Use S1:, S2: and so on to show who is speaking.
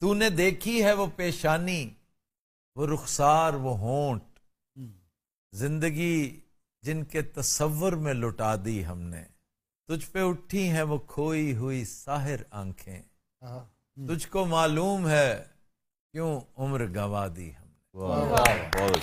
S1: तूने देखी है वो पेशानी वो रुखसार वो होंठ हम्म। जिंदगी जिनके तस्वर में लुटा दी हमने तुझ पे उठी है वो खोई हुई साहिर आंखें हाँ। तुझको मालूम है क्यों उम्र गवा दी हमने
S2: बहुत